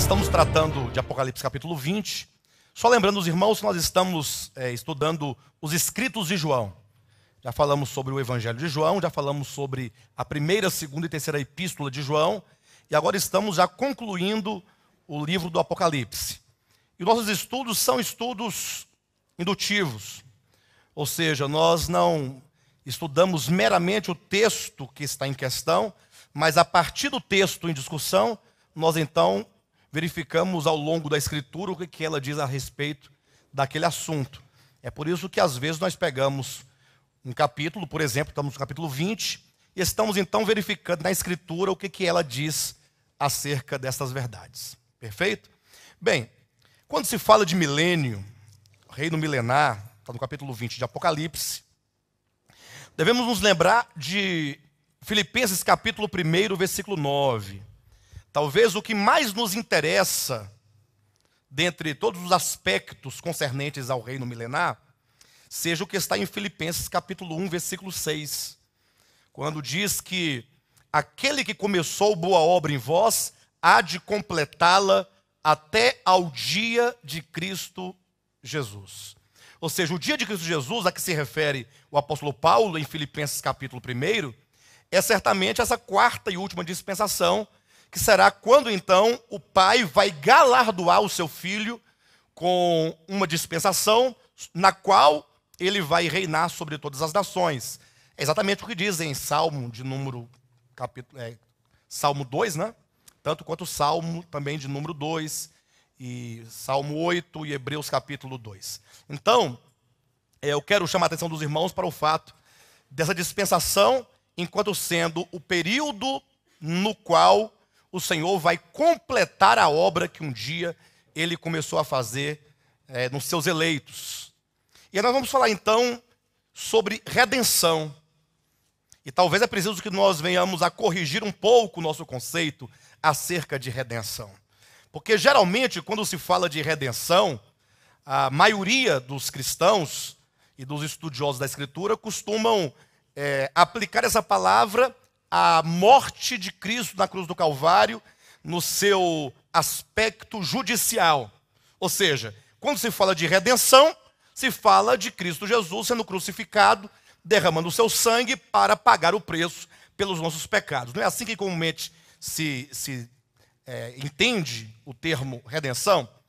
Estamos tratando de Apocalipse capítulo 20. Só lembrando os irmãos que nós estamos é, estudando os escritos de João. Já falamos sobre o Evangelho de João, já falamos sobre a primeira, segunda e terceira epístola de João, e agora estamos já concluindo o livro do Apocalipse. E nossos estudos são estudos indutivos, ou seja, nós não estudamos meramente o texto que está em questão, mas a partir do texto em discussão, nós então verificamos ao longo da Escritura o que ela diz a respeito daquele assunto. É por isso que às vezes nós pegamos um capítulo, por exemplo, estamos no capítulo 20, e estamos então verificando na Escritura o que ela diz acerca dessas verdades. Perfeito? Bem, quando se fala de milênio, reino milenar, está no capítulo 20 de Apocalipse, devemos nos lembrar de Filipenses capítulo 1, versículo 9. Talvez o que mais nos interessa, dentre todos os aspectos concernentes ao reino milenar, seja o que está em Filipenses capítulo 1, versículo 6, quando diz que aquele que começou boa obra em vós há de completá-la até ao dia de Cristo Jesus. Ou seja, o dia de Cristo Jesus a que se refere o apóstolo Paulo em Filipenses capítulo 1, é certamente essa quarta e última dispensação que será quando então o pai vai galardoar o seu filho com uma dispensação na qual ele vai reinar sobre todas as nações. É exatamente o que dizem em Salmo de número capítulo é, Salmo 2, né? Tanto quanto Salmo também de número 2 e Salmo 8 e Hebreus capítulo 2. Então, é, eu quero chamar a atenção dos irmãos para o fato dessa dispensação enquanto sendo o período no qual o Senhor vai completar a obra que um dia ele começou a fazer é, nos seus eleitos. E nós vamos falar então sobre redenção. E talvez é preciso que nós venhamos a corrigir um pouco o nosso conceito acerca de redenção. Porque geralmente, quando se fala de redenção, a maioria dos cristãos e dos estudiosos da Escritura costumam é, aplicar essa palavra a morte de Cristo na cruz do Calvário no seu aspecto judicial. Ou seja, quando se fala de redenção, se fala de Cristo Jesus sendo crucificado, derramando o seu sangue para pagar o preço pelos nossos pecados. Não é assim que comumente se, se é, entende o termo redenção?